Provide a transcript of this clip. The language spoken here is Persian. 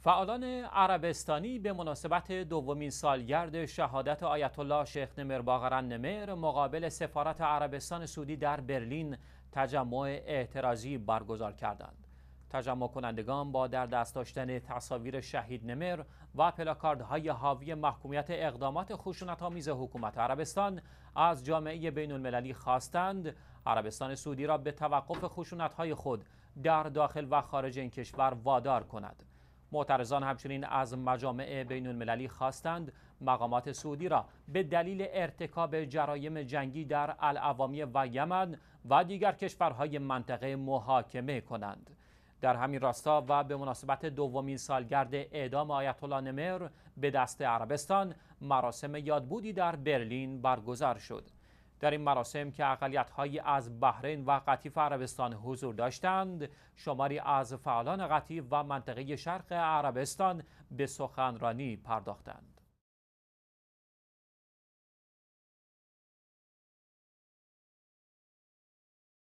فعالان عربستانی به مناسبت دومین سالگرد شهادت آیت الله شیخ نمر باغرن نمر مقابل سفارت عربستان سعودی در برلین تجمع اعتراضی برگزار کردند. تجمع کنندگان با در دست داشتن تصاویر شهید نمر و پلاکاردهای حاوی محکومیت اقدامات خشونت آمیز حکومت عربستان از جامعه بین المللی خواستند عربستان سعودی را به توقف خشونت های خود در داخل و خارج این کشور وادار کند. معترضان همچنین از مجامع بین المللی خواستند مقامات سعودی را به دلیل ارتکاب جرایم جنگی در العوامی و یمن و دیگر کشورهای منطقه محاکمه کنند. در همین راستا و به مناسبت دومین سالگرد اعدام آیت نمر به دست عربستان مراسم یادبودی در برلین برگزار شد. در این مراسم که اقلیت‌هایی از بحرین و قطیف عربستان حضور داشتند شماری از فعالان قطیف و منطقه شرق عربستان به سخنرانی پرداختند